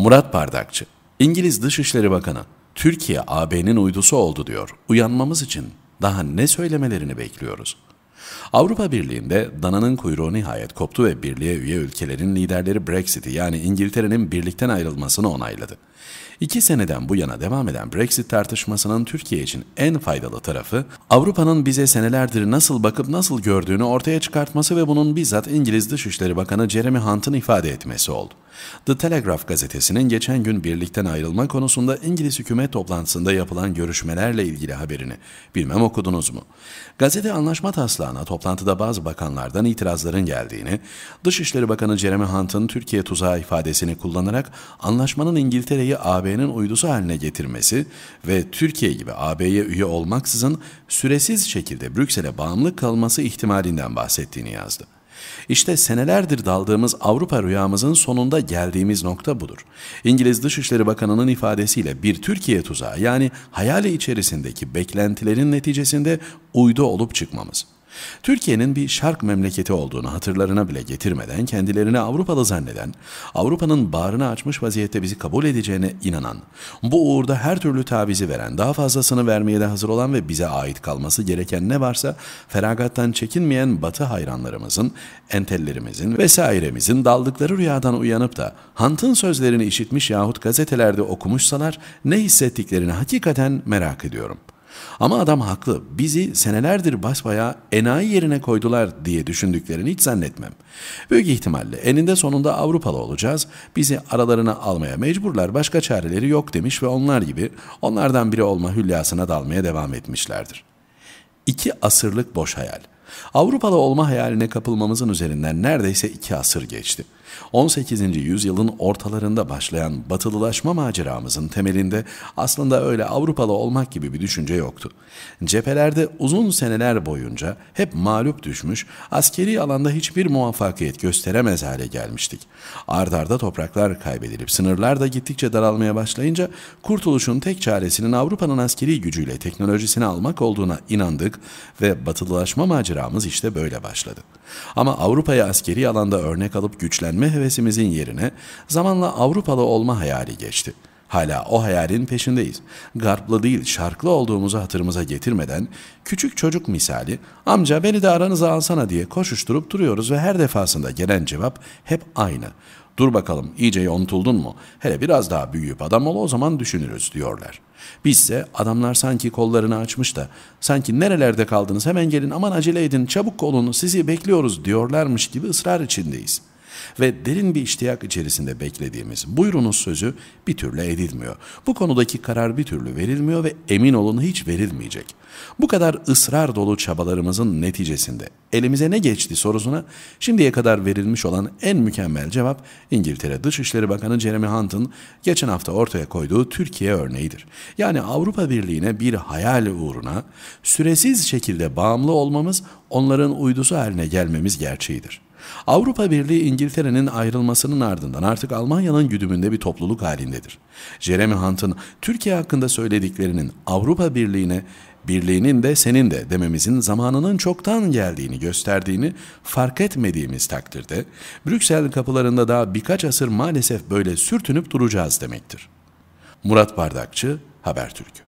Murat Bardakçı, İngiliz Dışişleri Bakanı, Türkiye AB'nin uydusu oldu diyor. Uyanmamız için daha ne söylemelerini bekliyoruz?'' Avrupa Birliği'nde dananın kuyruğu nihayet koptu ve birliğe üye ülkelerin liderleri Brexit'i yani İngiltere'nin birlikten ayrılmasını onayladı. İki seneden bu yana devam eden Brexit tartışmasının Türkiye için en faydalı tarafı, Avrupa'nın bize senelerdir nasıl bakıp nasıl gördüğünü ortaya çıkartması ve bunun bizzat İngiliz Dışişleri Bakanı Jeremy Hunt'ın ifade etmesi oldu. The Telegraph gazetesinin geçen gün birlikten ayrılma konusunda İngiliz hükümet toplantısında yapılan görüşmelerle ilgili haberini bilmem okudunuz mu? Gazete anlaşma taslağı olacağına, toplantıda bazı bakanlardan itirazların geldiğini, Dışişleri Bakanı Jeremy Hunt'ın Türkiye tuzağı ifadesini kullanarak anlaşmanın İngiltere'yi AB'nin uydusu haline getirmesi ve Türkiye gibi AB'ye üye olmaksızın süresiz şekilde Brüksel'e bağımlı kalması ihtimalinden bahsettiğini yazdı. İşte senelerdir daldığımız Avrupa rüyamızın sonunda geldiğimiz nokta budur. İngiliz Dışişleri Bakanı'nın ifadesiyle bir Türkiye tuzağı yani hayali içerisindeki beklentilerin neticesinde uydu olup çıkmamız. Türkiye'nin bir şark memleketi olduğunu hatırlarına bile getirmeden kendilerini Avrupalı zanneden, Avrupa'nın bağrını açmış vaziyette bizi kabul edeceğine inanan, bu uğurda her türlü tavizi veren, daha fazlasını vermeye de hazır olan ve bize ait kalması gereken ne varsa feragattan çekinmeyen batı hayranlarımızın, entellerimizin vesairemizin daldıkları rüyadan uyanıp da Hunt'ın sözlerini işitmiş yahut gazetelerde okumuşsalar ne hissettiklerini hakikaten merak ediyorum. Ama adam haklı. Bizi senelerdir basbaya enayi yerine koydular diye düşündüklerini hiç zannetmem. Büyük ihtimalle eninde sonunda Avrupalı olacağız. Bizi aralarına almaya mecburlar. Başka çareleri yok demiş ve onlar gibi onlardan biri olma hülyasına dalmaya devam etmişlerdir. İki asırlık boş hayal. Avrupalı olma hayaline kapılmamızın üzerinden neredeyse iki asır geçti. 18. yüzyılın ortalarında başlayan batılılaşma maceramızın temelinde aslında öyle Avrupalı olmak gibi bir düşünce yoktu. Cephelerde uzun seneler boyunca hep mağlup düşmüş, askeri alanda hiçbir muvaffakiyet gösteremez hale gelmiştik. Ardarda topraklar kaybedilip sınırlar da gittikçe daralmaya başlayınca kurtuluşun tek çaresinin Avrupa'nın askeri gücüyle teknolojisini almak olduğuna inandık ve batılılaşma maceramız işte böyle başladı. Ama Avrupa'ya askeri alanda örnek alıp güçlenmek edinme hevesimizin yerine zamanla Avrupalı olma hayali geçti. Hala o hayalin peşindeyiz. Garplı değil şarklı olduğumuzu hatırımıza getirmeden küçük çocuk misali amca beni de aranıza alsana diye koşuşturup duruyoruz ve her defasında gelen cevap hep aynı. Dur bakalım iyice yontuldun mu? Hele biraz daha büyüyüp adam ol o zaman düşünürüz diyorlar. Bizse adamlar sanki kollarını açmış da sanki nerelerde kaldınız hemen gelin aman acele edin çabuk olun sizi bekliyoruz diyorlarmış gibi ısrar içindeyiz.'' ve derin bir iştiyak içerisinde beklediğimiz buyurunuz sözü bir türlü edilmiyor. Bu konudaki karar bir türlü verilmiyor ve emin olun hiç verilmeyecek. Bu kadar ısrar dolu çabalarımızın neticesinde elimize ne geçti sorusuna şimdiye kadar verilmiş olan en mükemmel cevap İngiltere Dışişleri Bakanı Jeremy Hunt'ın geçen hafta ortaya koyduğu Türkiye örneğidir. Yani Avrupa Birliği'ne bir hayal uğruna süresiz şekilde bağımlı olmamız onların uydusu haline gelmemiz gerçeğidir. Avrupa Birliği İngiltere'nin ayrılmasının ardından artık Almanya'nın güdümünde bir topluluk halindedir. Jeremy Hunt'ın Türkiye hakkında söylediklerinin Avrupa Birliği'ne birliğinin de senin de dememizin zamanının çoktan geldiğini gösterdiğini fark etmediğimiz takdirde Brüksel kapılarında daha birkaç asır maalesef böyle sürtünüp duracağız demektir. Murat Bardakçı, Habertürk